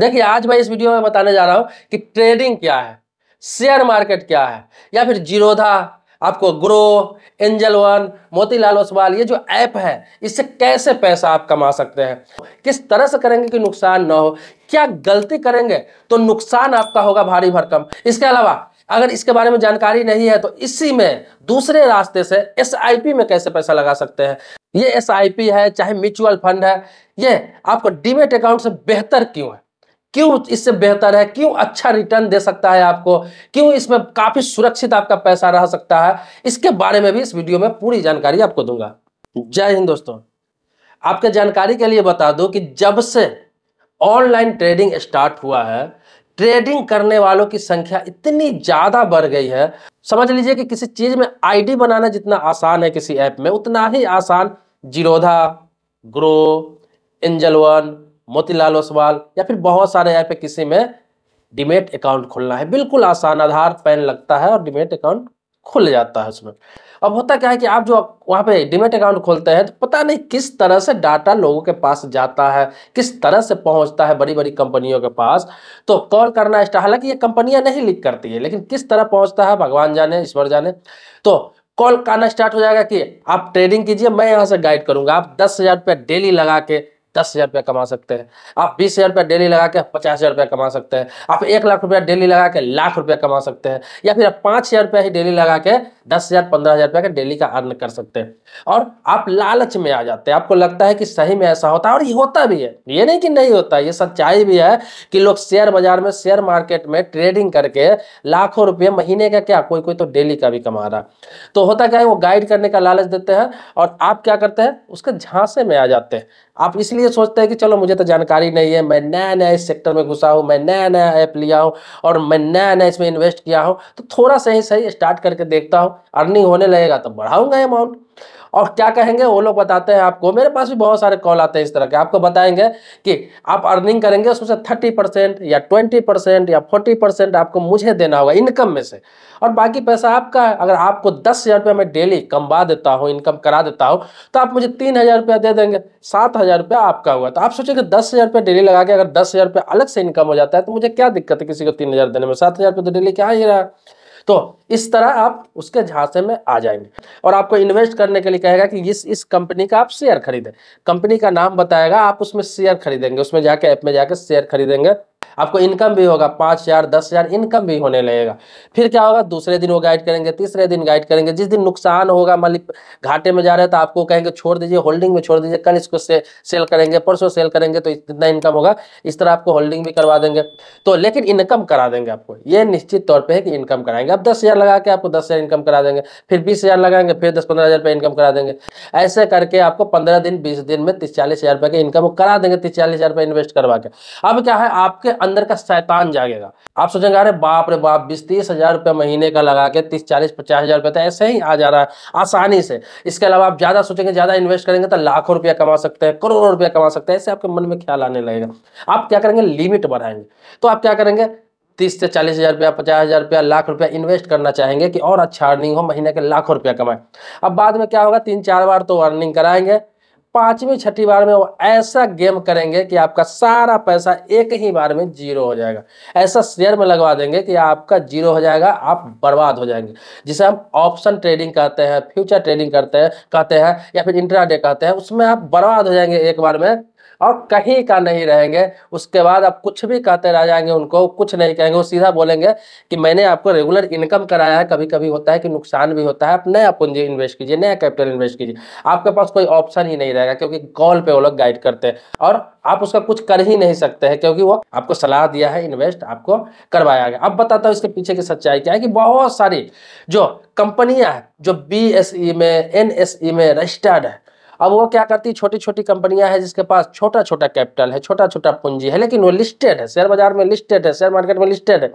देखिए आज मैं इस वीडियो में बताने जा रहा हूं कि ट्रेडिंग क्या है शेयर मार्केट क्या है या फिर जीरोधा आपको ग्रो एंजल वन मोतीलाल ओसवाल ये जो ऐप है इससे कैसे पैसा आप कमा सकते हैं किस तरह से करेंगे कि नुकसान ना हो क्या गलती करेंगे तो नुकसान आपका होगा भारी भरकम इसके अलावा अगर इसके बारे में जानकारी नहीं है तो इसी में दूसरे रास्ते से एस में कैसे पैसा लगा सकते हैं ये एस है चाहे म्यूचुअल फंड है ये आपको डिमेट अकाउंट से बेहतर क्यों है क्यों इससे बेहतर है क्यों अच्छा रिटर्न दे सकता है आपको क्यों इसमें काफी सुरक्षित आपका पैसा रह सकता है इसके बारे में भी इस वीडियो में पूरी जानकारी आपको दूंगा जय हिंद दोस्तों आपके जानकारी के लिए बता दूं कि जब से ऑनलाइन ट्रेडिंग स्टार्ट हुआ है ट्रेडिंग करने वालों की संख्या इतनी ज़्यादा बढ़ गई है समझ लीजिए कि किसी चीज़ में आईडी बनाना जितना आसान है किसी ऐप में उतना ही आसान जीरोधा ग्रो एंजल वन मोतीलाल ओसवाल या फिर बहुत सारे ऐप है किसी में डिमेट अकाउंट खोलना है बिल्कुल आसान आधार पैन लगता है और डिमेट अकाउंट खुल जाता है उसमें अब होता क्या है कि आप जो वहाँ पे डिमेट अकाउंट खोलते हैं तो पता नहीं किस तरह से डाटा लोगों के पास जाता है किस तरह से पहुँचता है बड़ी बड़ी कंपनियों के पास तो कॉल करना स्टार हालांकि ये कंपनियाँ नहीं लिख करती है लेकिन किस तरह पहुँचता है भगवान जाने ईश्वर जाने तो कॉल करना स्टार्ट हो जाएगा कि आप ट्रेडिंग कीजिए मैं यहाँ से गाइड करूँगा आप दस हज़ार रुपया डेली लगा के दस हज़ार रुपया कमा सकते हैं आप बीस हज़ार रुपया डेली लगा के पचास हज़ार रुपया कमा सकते हैं आप एक लाख रुपया डेली लगा के लाख रुपया कमा सकते हैं या फिर आप पांच हज़ार रुपया ही डेली लगा के दस हजार पंद्रह हजार रुपया का डेली का अर्न कर सकते हैं और आप लालच में आ जाते हैं आपको लगता है कि सही में ऐसा होता है और ये होता भी है ये नहीं कि नहीं होता ये सच्चाई भी है कि लोग शेयर बाजार में शेयर मार्केट में ट्रेडिंग करके लाखों रुपये महीने का क्या कोई कोई तो डेली का भी कमा रहा तो होता क्या है वो गाइड करने का लालच देते हैं और आप क्या करते हैं उसके झांसे में आ जाते हैं आप इसलिए सोचते हैं कि चलो मुझे तो जानकारी नहीं है मैं नया नया इस सेक्टर में घुसा हूँ मैं नया नया ऐप लिया हूँ और मैं नया नया इसमें इन्वेस्ट किया हूँ तो थोड़ा सा ही सही स्टार्ट करके देखता हूँ अर्निंग होने लगेगा तो बढ़ाऊंगा अमाउंट और क्या कहेंगे वो लोग बताते हैं आपको मेरे पास भी बहुत सारे कॉल आते हैं इस तरह के आपको बताएंगे कि आप अर्निंग करेंगे उसमें से थर्टी परसेंट या ट्वेंटी परसेंट या फोर्टी परसेंट आपको मुझे देना होगा इनकम में से और बाकी पैसा आपका है अगर आपको दस हज़ार रुपया मैं डेली कमवा देता हूँ इनकम करा देता हूँ तो आप मुझे तीन रुपया दे देंगे सात रुपया आपका हुआ तो आप कि दस रुपया डेली लगा के अगर दस रुपया अलग से इनकम हो जाता है तो मुझे क्या दिक्कत है किसी को तीन देने में सात रुपया तो डेली क्या ही रहा है तो इस तरह आप उसके झांसे में आ जाएंगे और आपको इन्वेस्ट करने के लिए कहेगा कि इस इस कंपनी का आप शेयर खरीदें कंपनी का नाम बताएगा आप उसमें शेयर खरीदेंगे उसमें जाके ऐप में जाके शेयर खरीदेंगे आपको इनकम भी होगा पाँच हज़ार दस हज़ार इनकम भी होने लगेगा फिर क्या होगा दूसरे दिन वो गाइड करेंगे तीसरे दिन गाइड करेंगे जिस दिन नुकसान होगा मान घाटे में जा रहे हैं तो आपको कहेंगे छोड़ दीजिए होल्डिंग में छोड़ दीजिए कल इसको से, सेल करेंगे परसों सेल करेंगे तो इतना इनकम होगा इस तरह आपको होल्डिंग भी करवा देंगे तो लेकिन इनकम करा देंगे आपको ये निश्चित तौर पर है कि इनकम कराएंगे आप दस लगा के आपको दस इनकम करा देंगे फिर बीस लगाएंगे फिर दस पंद्रह हज़ार इनकम करा देंगे ऐसे करके आपको पंद्रह दिन बीस दिन में तीस चालीस हज़ार का इनकम करा देंगे तीस चालीस हज़ार इन्वेस्ट करवा के अब क्या है आपके अंदर का शैतान जागेगा आप सोचेंगे अरे बाप रे बाप बीस तीस हजार रुपये महीने का लगा के तीस चालीस पचास हजार रुपये तो ऐसे ही आ जा रहा है आसानी से इसके अलावा आप ज़्यादा सोचेंगे ज़्यादा इन्वेस्ट करेंगे तो लाखों रुपया कमा सकते हैं करोड़ों रुपया कमा सकते हैं ऐसे आपके मन में ख्याल आने लगेगा आप क्या करेंगे लिमिट बढ़ाएंगे तो आप क्या करेंगे तीस से चालीस हज़ार रुपया पचास हज़ार रुपया लाख रुपया इन्वेस्ट करना चाहेंगे कि और अच्छा अर्निंग हो महीने के लाखों रुपया कमाएं अब बाद में क्या होगा तीन चार बार तो अर्निंग कराएंगे पांचवी छठी बार में वो ऐसा गेम करेंगे कि आपका सारा पैसा एक ही बार में जीरो हो जाएगा ऐसा शेयर में लगवा देंगे कि आपका जीरो हो जाएगा आप बर्बाद हो जाएंगे जिसे हम ऑप्शन ट्रेडिंग कहते हैं फ्यूचर ट्रेडिंग करते हैं कहते हैं या फिर इंट्राडे कहते हैं उसमें आप बर्बाद हो जाएंगे एक बार में और कहीं का नहीं रहेंगे उसके बाद आप कुछ भी कहते रह जाएंगे उनको कुछ नहीं कहेंगे वो सीधा बोलेंगे कि मैंने आपको रेगुलर इनकम कराया है कभी कभी होता है कि नुकसान भी होता है आप नया पूंजी इन्वेस्ट कीजिए नया कैपिटल इन्वेस्ट कीजिए आपके पास कोई ऑप्शन ही नहीं रहेगा क्योंकि कॉल पे वो लोग गाइड करते हैं और आप उसका कुछ कर ही नहीं सकते हैं क्योंकि वो आपको सलाह दिया है इन्वेस्ट आपको करवाया गया अब बताता हूँ इसके पीछे की सच्चाई क्या है कि बहुत सारी जो कंपनियां हैं जो बी e में एन e में रजिस्टर्ड है अब वो क्या करती है छोटी छोटी कंपनियां हैं जिसके पास छोटा छोटा कैपिटल है छोटा छोटा पूंजी है लेकिन वो लिस्टेड है शेयर बाजार में लिस्टेड है शेयर मार्केट में लिस्टेड है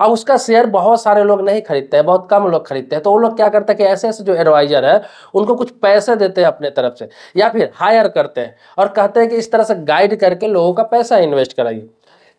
अब उसका शेयर बहुत सारे लोग नहीं खरीदते हैं बहुत कम लोग खरीदते हैं तो वो लोग क्या करते हैं कि ऐसे ऐसे जो एडवाइजर है उनको कुछ पैसे देते हैं अपने तरफ से या फिर हायर करते हैं और कहते हैं कि इस तरह से गाइड करके लोगों का पैसा इन्वेस्ट कराइए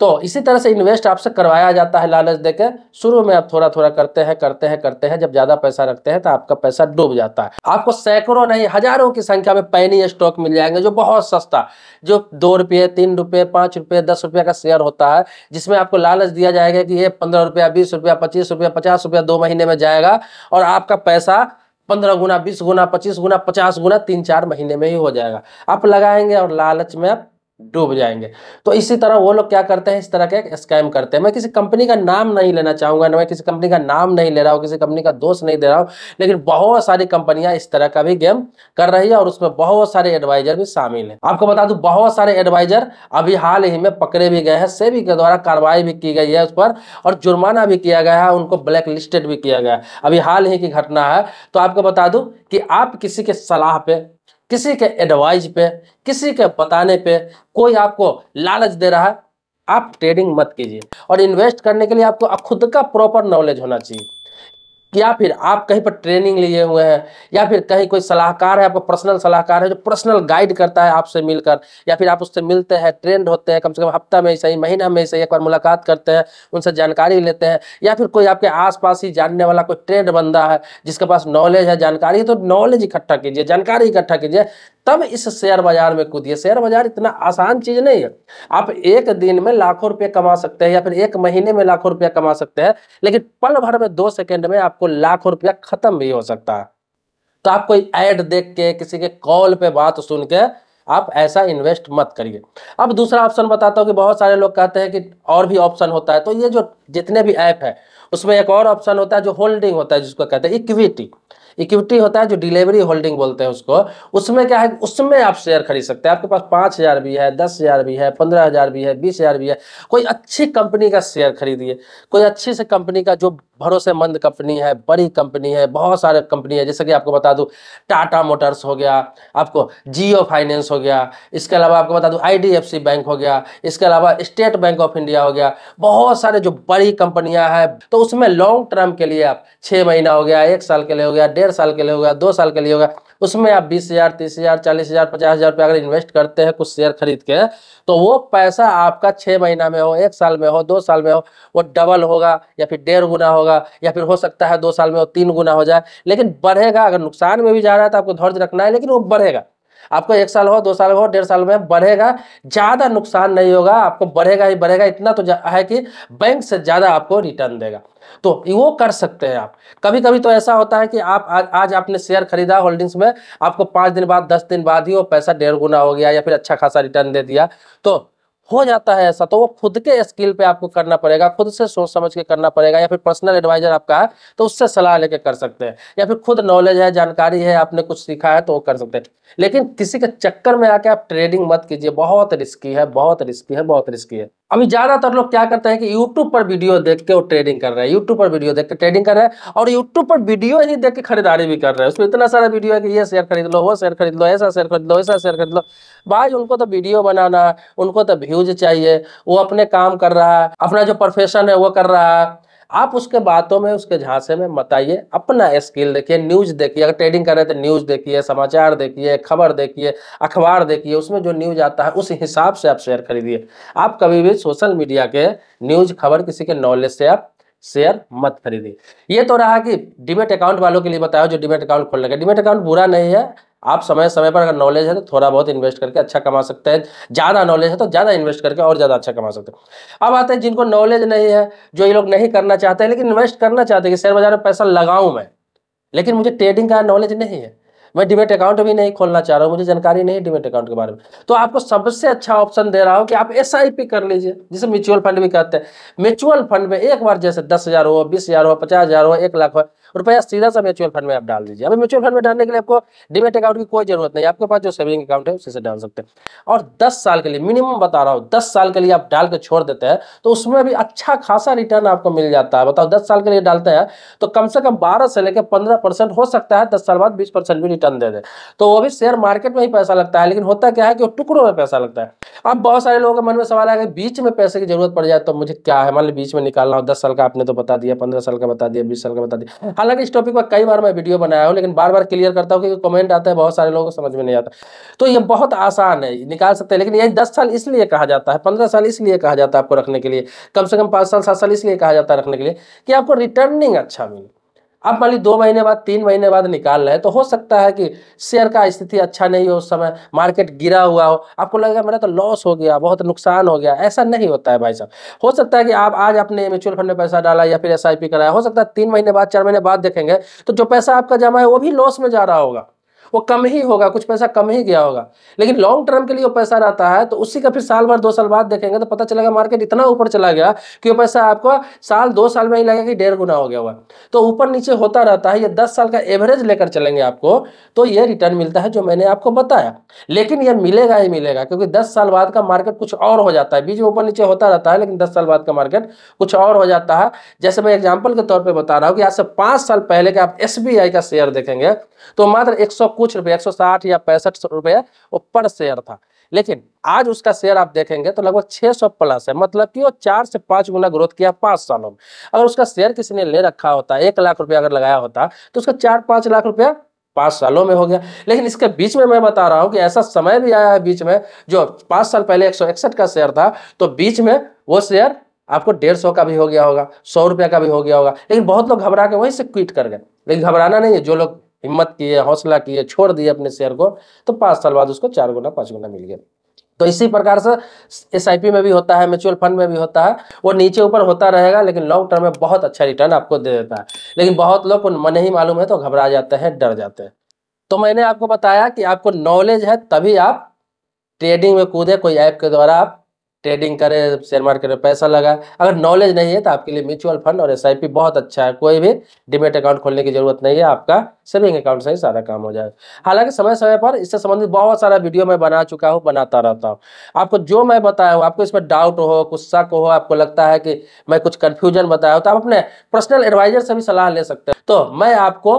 तो इसी तरह से इन्वेस्ट आपसे करवाया जाता है लालच देकर शुरू में आप थोड़ा थोड़ा करते हैं करते हैं करते हैं जब ज्यादा पैसा रखते हैं तो आपका पैसा डूब जाता है आपको सैकड़ों नहीं हजारों की संख्या में पैनी स्टॉक मिल जाएंगे जो बहुत सस्ता जो दो रुपये तीन रुपये पाँच रुपये दस रुपये का शेयर होता है जिसमें आपको लालच दिया जाएगा कि ये पंद्रह रुपया बीस रुपया पच्चीस रुपया पचास रुपया दो महीने में जाएगा और आपका पैसा पंद्रह गुना बीस गुना पच्चीस गुना पचास गुना तीन चार महीने में ही हो जाएगा आप लगाएंगे और लालच में आप डूब जाएंगे तो इसी तरह वो लोग क्या करते हैं इस तरह के स्कैम करते हैं मैं किसी कंपनी का नाम नहीं लेना चाहूंगा ना मैं किसी कंपनी का नाम नहीं ले रहा हूँ किसी कंपनी का दोष नहीं दे रहा हूँ लेकिन बहुत सारी कंपनियां इस तरह का भी गेम कर रही है और उसमें बहुत सारे एडवाइजर भी शामिल है आपको बता दू बहुत सारे एडवाइजर अभी हाल ही में पकड़े भी गए हैं सेबी के द्वारा कार्रवाई भी की गई है उस पर और जुर्माना भी किया गया है उनको ब्लैक लिस्टेड भी किया गया अभी हाल ही की घटना है तो आपको बता दू कि आप किसी के सलाह पे किसी के एडवाइज पे किसी के बताने पे कोई आपको लालच दे रहा है आप ट्रेडिंग मत कीजिए और इन्वेस्ट करने के लिए आपको खुद का प्रॉपर नॉलेज होना चाहिए या फिर आप कहीं पर ट्रेनिंग लिए हुए हैं या फिर कहीं कोई सलाहकार है आपका पर्सनल सलाहकार है जो पर्सनल गाइड करता है आपसे मिलकर या फिर आप उससे मिलते हैं ट्रेंड होते हैं कम से कम हफ्ता में सही महीना में ही सही एक बार मुलाकात करते हैं उनसे जानकारी लेते हैं या फिर कोई आपके आसपास ही जानने वाला कोई ट्रेंड बंदा है जिसके पास नॉलेज है जानकारी है तो नॉलेज इकट्ठा कीजिए जानकारी इकट्ठा कीजिए तब इस शेयर बाजार में कूदिए शेयर बाजार इतना आसान चीज नहीं है आप एक दिन में लाखों रुपए कमा सकते हैं या फिर एक महीने में लाखों रुपया कमा सकते हैं लेकिन पल भर में दो सेकेंड में आपको लाखों रुपया खत्म भी हो सकता है तो आप कोई ऐड देख के किसी के कॉल पे बात सुन के आप ऐसा इन्वेस्ट मत करिए अब दूसरा ऑप्शन बताता हूँ कि बहुत सारे लोग कहते हैं कि और भी ऑप्शन होता है तो ये जो जितने भी ऐप है उसमें एक और ऑप्शन होता है जो होल्डिंग होता है जिसको कहते हैं इक्विटी इक्विटी होता है जो डिलीवरी होल्डिंग बोलते हैं उसको उसमें क्या है उसमें आप शेयर खरीद सकते हैं आपके पास पाँच हज़ार भी है दस हज़ार भी है पंद्रह हज़ार भी है बीस हज़ार भी है कोई अच्छी कंपनी का शेयर खरीदिए कोई अच्छी से कंपनी का जो भरोसेमंद कंपनी है बड़ी कंपनी है बहुत सारे कंपनी है जैसे कि आपको बता दूँ टाटा मोटर्स हो गया आपको जियो फाइनेंस हो गया इसके अलावा आपको बता दूँ आई बैंक हो गया इसके अलावा स्टेट बैंक ऑफ इंडिया हो गया बहुत सारे जो बड़ी कंपनियाँ हैं तो उसमें लॉन्ग टर्म के लिए आप छः महीना हो गया एक साल के लिए हो गया डेढ़ साल के लिए हो गया दो साल के लिए हो गया उसमें आप बीस हजार तीस हजार चालीस हजार पचास हजार रुपये अगर इन्वेस्ट करते हैं कुछ शेयर खरीद के तो वो पैसा आपका छः महीना में हो एक साल में हो दो साल में हो वो डबल होगा या फिर डेढ़ गुना होगा या फिर हो सकता है दो साल में हो तीन गुना हो जाए लेकिन बढ़ेगा अगर नुकसान में भी जा रहा है तो आपको धर्ज रखना है लेकिन वो बढ़ेगा आपको एक साल हो दो साल हो डेढ़ साल में बढ़ेगा ज़्यादा नुकसान नहीं होगा आपको बढ़ेगा ही बढ़ेगा इतना तो है कि बैंक से ज़्यादा आपको रिटर्न देगा तो वो कर सकते हैं आप कभी कभी तो ऐसा होता है कि आप आज, आज आपने शेयर खरीदा होल्डिंग्स में आपको पाँच दिन बाद दस दिन बाद ही वो पैसा डेढ़ गुना हो गया या फिर अच्छा खासा रिटर्न दे दिया तो हो जाता है ऐसा तो वो खुद के स्किल पे आपको करना पड़ेगा खुद से सोच समझ के करना पड़ेगा या फिर पर्सनल एडवाइजर आपका है तो उससे सलाह लेके कर सकते हैं या फिर खुद नॉलेज है जानकारी है आपने कुछ सीखा है तो वो कर सकते हैं लेकिन किसी के चक्कर में आके आप ट्रेडिंग मत कीजिए बहुत रिस्की है बहुत रिस्की है बहुत रिस्की है अभी ज़्यादातर लोग क्या करते हैं कि यूट्यूब पर वीडियो देख के वो ट्रेडिंग कर रहे हैं यूट्यूब पर वीडियो देख के ट्रेडिंग कर रहे हैं और यूट्यूब पर वीडियो ही देख के खरीदारी भी कर रहे हैं उसमें इतना सारा वीडियो है कि ये शेयर खरीद लो वो शेयर खरीद लो ऐसा शेयर खरीद लो ऐसा शेयर खरीद लो भाई उनको तो वीडियो बनाना उनको तो व्यूज चाहिए वो अपने काम कर रहा है अपना जो प्रोफेशन है वो कर रहा है आप उसके बातों में उसके झांसे में बताइए अपना स्किल देखिए न्यूज़ देखिए अगर ट्रेडिंग कर रहे तो न्यूज़ देखिए समाचार देखिए खबर देखिए अखबार देखिए उसमें जो न्यूज़ आता है उस हिसाब से आप शेयर खरीदिए आप कभी भी सोशल मीडिया के न्यूज़ खबर किसी के नॉलेज से आप शेयर मत खरीदिए ये तो रहा कि डिमेट अकाउंट वालों के लिए बताया जो डिमेट अकाउंट खोलने का डिमेट अकाउंट बुरा नहीं है आप समय समय पर अगर नॉलेज है तो थोड़ा बहुत इन्वेस्ट करके अच्छा कमा सकते हैं ज़्यादा नॉलेज है तो ज़्यादा इन्वेस्ट करके और ज़्यादा अच्छा कमा सकते हैं अब आते हैं जिनको नॉलेज नहीं है जो ये लोग नहीं करना चाहते हैं लेकिन इन्वेस्ट करना चाहते हैं कि शेयर बाजार में पैसा लगाऊँ मैं लेकिन मुझे ट्रेडिंग का नॉलेज नहीं है मैं डिबेट अकाउंट भी नहीं खोलना चाह रहा हूँ मुझे जानकारी नहीं है डिमेट अकाउंट के बारे में तो आपको सबसे अच्छा ऑप्शन दे रहा हूँ कि आप एस कर लीजिए जिसे म्यूचुअल फंड भी कहते हैं म्यूचुअल फंड में एक बार जैसे दस हज़ार हो बीस हज़ार हो पचास हज़ार हो एक लाख हो रुपया सीधा सा म्यूचुअल फंड में आप डाल दीजिए अभी म्यूचुअल फंड में डालने के लिए आपको डिमेट अकाउंट की कोई जरूरत नहीं आपके पास जो सेविंग अकाउंट है उसी से डाल सकते हैं और दस साल के लिए मिनिमम बता रहा हूँ दस साल के लिए आप डाल के छोड़ देते हैं तो उसमें भी अच्छा खासा रिटर्न आपको मिल जाता है बताओ दस साल के लिए डालते हैं तो कम से कम बारह से लेकर पंद्रह हो सकता है दस साल बाद बीस भी रिटर्न दे दे तो वो भी शेयर मार्केट में ही पैसा लगता है लेकिन होता क्या है कि वो टुकड़ों में पैसा लगता है अब बहुत सारे लोगों के मन में सवाल आया बीच में पैसे की जरूरत पड़ जाए तो मुझे क्या है मान लो बीच में निकालना हो दस साल का आपने तो बता दिया पंद्रह साल का बता दिया बीस साल का बता दिया हालांकि इस टॉपिक पर कई बार मैं वीडियो बनाया हूँ लेकिन बार बार क्लियर करता हूँ क्योंकि कमेंट आता है बहुत सारे लोगों को समझ में नहीं आता तो ये बहुत आसान है निकाल सकते हैं लेकिन ये दस साल इसलिए कहा जाता है पंद्रह साल इसलिए कहा जाता है आपको रखने के लिए कम से कम पाँच साल सात साल इसलिए कहा जाता है रखने के लिए कि आपको रिटर्निंग अच्छा मिले अब मान ली दो महीने बाद तीन महीने बाद निकाल रहे हैं तो हो सकता है कि शेयर का स्थिति अच्छा नहीं हो उस समय मार्केट गिरा हुआ हो आपको लगेगा मेरा तो लॉस हो गया बहुत नुकसान हो गया ऐसा नहीं होता है भाई साहब हो सकता है कि आप आज अपने म्यूचुअल फंड में पैसा डाला या फिर एस कराया हो सकता है तीन महीने बाद चार महीने बाद देखेंगे तो जो पैसा आपका जमा है वो भी लॉस में जा रहा होगा वो कम ही होगा कुछ पैसा कम ही गया होगा लेकिन लॉन्ग टर्म के लिए वो पैसा रहता है तो उसी का फिर साल भर दो साल बाद देखेंगे तो पता चलेगा मार्केट इतना ऊपर चला गया कि वो पैसा आपका साल दो साल में ही लगेगा कि डेढ़ गुना हो गया हुआ तो ऊपर नीचे होता रहता है ये दस साल का एवरेज लेकर चलेंगे आपको तो ये रिटर्न मिलता है जो मैंने आपको बताया लेकिन यह मिलेगा ही मिलेगा क्योंकि दस साल बाद का मार्केट कुछ और हो जाता है बीच में ऊपर नीचे होता रहता है लेकिन दस साल बाद का मार्केट कुछ और हो जाता है जैसे मैं एग्जाम्पल के तौर पर बता रहा हूँ कि आज से पांच साल पहले के आप एस का शेयर देखेंगे तो मात्र एक कुछ रुपया एक या पैंसठ रुपया वो पर शेयर था लेकिन आज उसका शेयर आप देखेंगे तो लगभग 600 प्लस है मतलब कि वो चार से पाँच गुना ग्रोथ किया पाँच सालों में अगर उसका शेयर किसी ने ले रखा होता एक लाख रुपया अगर लगाया होता तो उसका चार पाँच लाख रुपया पाँच सालों में हो गया लेकिन इसके बीच में मैं बता रहा हूँ कि ऐसा समय भी आया है बीच में जो पाँच साल पहले एक का शेयर था तो बीच में वो शेयर आपको डेढ़ सौ का भी हो गया होगा सौ रुपया का भी हो गया होगा लेकिन बहुत लोग घबरा के वहीं से क्विट कर गए लेकिन घबराना नहीं है जो लोग हिम्मत किए हौसला किए छोड़ दिए अपने शेयर को तो पाँच साल बाद उसको चार गुना पाँच गुना मिल गया तो इसी प्रकार से एस में भी होता है म्यूचुअल फंड में भी होता है वो नीचे ऊपर होता रहेगा लेकिन लॉन्ग टर्म में बहुत अच्छा रिटर्न आपको दे देता है लेकिन बहुत लोग को मन ही मालूम है तो घबरा जाते हैं डर जाते हैं तो मैंने आपको बताया कि आपको नॉलेज है तभी आप ट्रेडिंग में कूदे कोई ऐप के द्वारा आप ट्रेडिंग करें शेयर मार्केट में पैसा लगाए अगर नॉलेज नहीं है तो आपके लिए म्यूचुअल फंड और एस बहुत अच्छा है कोई भी डिमेट अकाउंट खोलने की जरूरत नहीं है आपका सेविंग अकाउंट से ही सारा काम हो जाएगा हालांकि समय समय पर इससे संबंधित बहुत सारा वीडियो मैं बना चुका हूँ बनाता रहता हूँ आपको जो मैं बताया हूँ आपको इसमें डाउट हो कुछ शक हो आपको लगता है कि मैं कुछ कन्फ्यूजन बताया हूँ तो आप अपने पर्सनल एडवाइजर से भी सलाह ले सकते हैं तो मैं आपको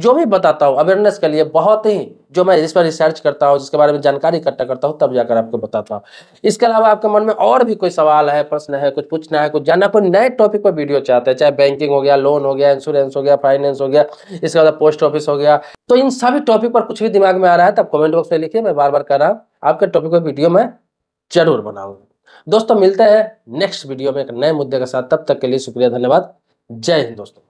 जो भी बताता हूँ अवेयरनेस के लिए बहुत ही जो मैं इस पर रिसर्च करता हूँ जिसके बारे में जानकारी इकट्ठा करता हूँ तब जाकर आपको बताता हूँ इसके अलावा आपके मन में और भी कोई सवाल है प्रश्न है कुछ पूछना है कुछ जानना कोई नए टॉपिक पर वीडियो चाहते हैं चाहे बैंकिंग हो गया लोन हो गया इंश्योरेंस हो गया फाइनेंस हो गया इसके बाद पोस्ट ऑफिस हो गया तो इन सभी टॉपिक पर कुछ भी दिमाग में आ रहा है तब कमेंट बॉक्स में लिखिए मैं बार बार कह रहा हूँ आपके टॉपिक पर वीडियो मैं जरूर बनाऊंगा दोस्तों मिलते हैं नेक्स्ट वीडियो में एक नए मुद्दे के साथ तब तक के लिए शुक्रिया धन्यवाद जय हिंद दोस्तों